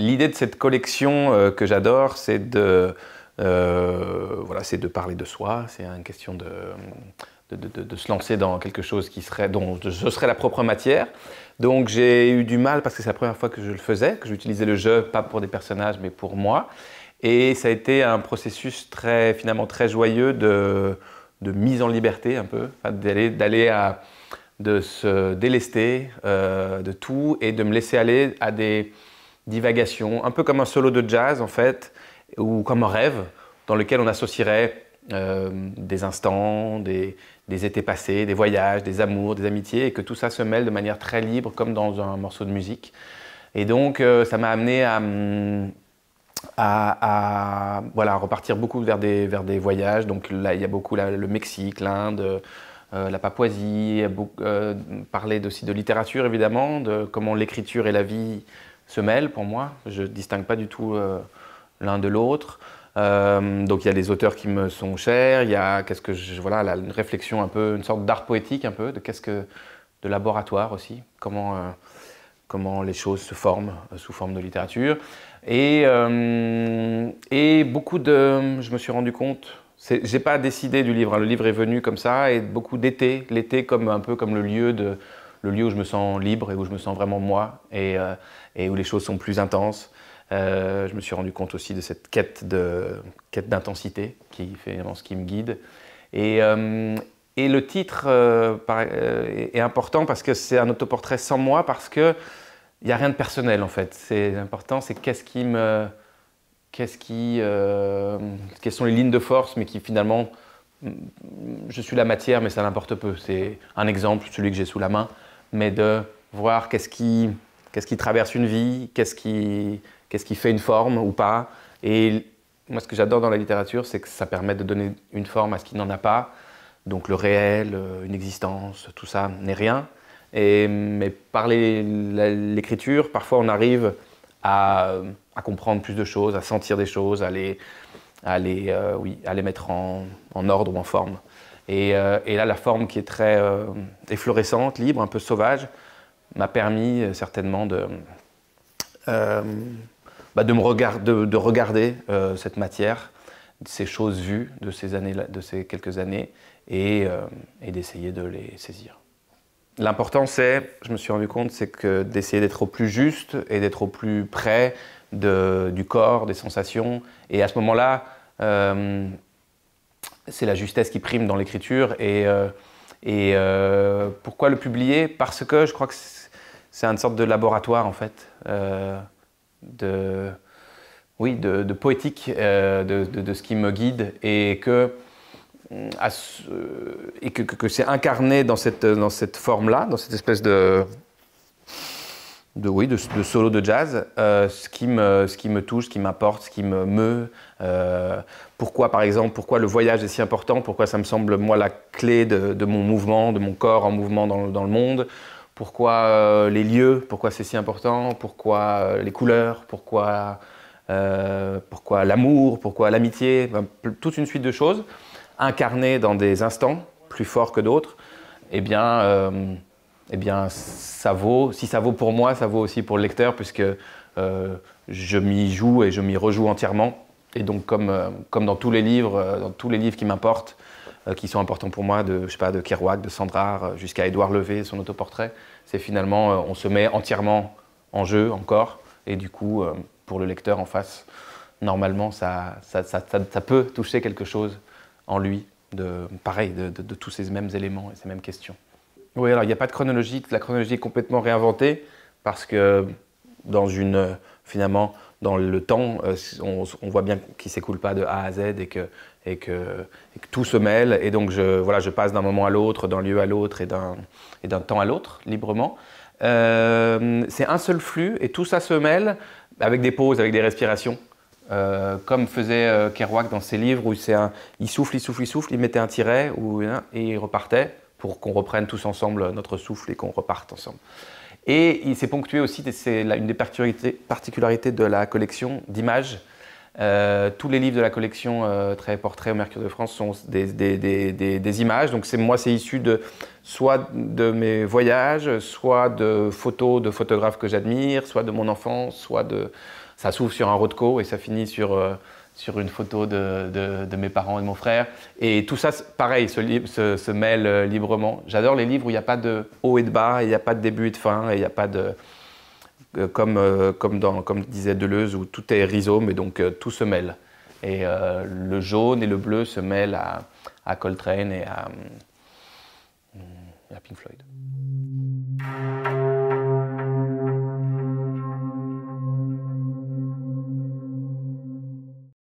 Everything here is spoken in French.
L'idée de cette collection euh, que j'adore, c'est de, euh, voilà, de parler de soi, c'est une question de, de, se lancer dans quelque chose qui serait, dont je serais la propre matière. Donc j'ai eu du mal parce que c'est la première fois que je le faisais, que j'utilisais le jeu, pas pour des personnages, mais pour moi. Et ça a été un processus très, finalement très joyeux de, de mise en liberté un peu, d'aller à de se délester euh, de tout et de me laisser aller à des, divagation, un peu comme un solo de jazz en fait, ou comme un rêve dans lequel on associerait euh, des instants, des, étés passés, des voyages, des amours, des amitiés, et que tout ça se mêle de manière très libre comme dans un morceau de musique. Et donc euh, ça m'a amené à, hum, voilà, repartir beaucoup vers des, vers des voyages. Donc là, il y a beaucoup le Mexique, l'Inde. Euh, la Papouasie, parler aussi de littérature évidemment, de comment l'écriture et la vie se mêlent pour moi. Je ne distingue pas du tout euh, l'un de l'autre. Euh, donc il y a des auteurs qui me sont chers, il y a qu'est-ce que je, voilà, la une réflexion un peu, une sorte d'art poétique un peu, de qu'est-ce que de laboratoire aussi, comment, euh, comment les choses se forment sous forme de littérature. Et, et beaucoup de, je me suis rendu compte, j'ai pas décidé du livre, hein. le livre est venu comme ça, et beaucoup d'été, l'été comme un peu comme le lieu de, le lieu où je me sens libre et où je me sens vraiment moi et, euh, où les choses sont plus intenses. Euh, je me suis rendu compte aussi de cette quête de quête d'intensité qui fait ce qui me guide. Et, euh, et le titre est important parce que c'est un autoportrait sans moi parce que il n'y a rien de personnel en fait. C'est important, c'est qu'est-ce qui me qu'est-ce qui quelles sont les lignes de force mais qui finalement je suis la matière, mais ça n'importe peu. C'est un exemple, celui que j'ai sous la main mais de voir qu'est-ce qui, qu'est-ce qui traverse une vie, qu'est-ce qui, qu'est-ce qui fait une forme ou pas. Et moi, ce que j'adore dans la littérature, c'est que ça permet de donner une forme à ce qui n'en a pas. Donc le réel, euh, une existence, tout ça n'est rien. Et, mais par l'écriture, parfois on arrive à, comprendre plus de choses, à sentir des choses, à les, à les, euh, oui, à les mettre en, en ordre ou en forme. Euh, et, là, la forme qui est très euh, efflorescente, libre, un peu sauvage, m'a permis euh, certainement de, bah, de, me de, regarder cette matière, ces choses vues de ces, années de ces quelques années, et, d'essayer de les saisir. L'important, c'est, je me suis rendu compte, c'est que d'essayer d'être au plus juste et d'être au plus près du corps, des sensations. Et à ce moment-là, c'est la justesse qui prime dans l'écriture. Et, euh, et euh, pourquoi le publier Parce que je crois que c'est une sorte de laboratoire, en fait, euh, de, oui, de, poétique, de, ce qui me guide, et que, à, que c'est incarné dans cette, dans cette forme-là, dans cette espèce de de, oui, de, solo de jazz, euh, ce, qui me, ce qui me touche, ce qui m'apporte, ce qui me meut. Euh, pourquoi, par exemple, pourquoi le voyage est si important Pourquoi ça me semble, moi, la clé de, mon mouvement, de mon corps en mouvement dans, le monde Pourquoi euh, les lieux Pourquoi c'est si important Pourquoi les couleurs Pourquoi, pourquoi l'amour Pourquoi l'amitié Toute une suite de choses incarnées dans des instants plus forts que d'autres. Eh bien eh bien, ça vaut, si ça vaut pour moi, ça vaut aussi pour le lecteur, puisque euh, je m'y joue et je m'y rejoue entièrement. Et donc, comme, euh, dans tous les livres, euh, dans tous les livres qui m'importent, qui sont importants pour moi, de, je sais pas, de Kerouac, de Sandrard, jusqu'à Édouard Levé, son autoportrait, c'est finalement, on se met entièrement en jeu encore, et du coup, pour le lecteur en face, normalement, ça, peut toucher quelque chose en lui, de, pareil, de tous ces mêmes éléments et ces mêmes questions. Oui, alors il n'y a pas de chronologie. La chronologie est complètement réinventée parce que dans une, euh, finalement, dans le temps, euh, on, voit bien qu'il ne s'écoule pas de A à Z et que, et que, tout se mêle. Et donc, je, passe d'un moment à l'autre, d'un lieu à l'autre et d'un temps à l'autre, librement. Euh, c'est un seul flux et tout ça se mêle avec des pauses, avec des respirations. comme faisait Kerouac dans ses livres où un, il souffle, il souffle, il souffle, il mettait un tiret et il repartait pour qu'on reprenne tous ensemble notre souffle et qu'on reparte ensemble. Et il s'est ponctué aussi, c'est une des particularités de la collection d'images. Euh, tous les livres de la collection euh, Très Portrait au Mercure de France sont des, images. Donc moi, c'est issu de soit de mes voyages, soit de photos de photographes que j'admire, soit de mon enfance, soit de ça s'ouvre sur un Rothko et ça finit sur euh, sur une photo de, mes parents et de mon frère. Et tout ça, pareil, se, se, mêle librement. J'adore les livres où il n'y a pas de haut et de bas, il n'y a pas de début et de fin, et il n'y a pas de... Euh, comme, euh, comme, dans, comme disait Deleuze, où tout est rhizome et donc euh, tout se mêle. Et le jaune et le bleu se mêlent à, à Coltrane et à, hmm, à Pink Floyd.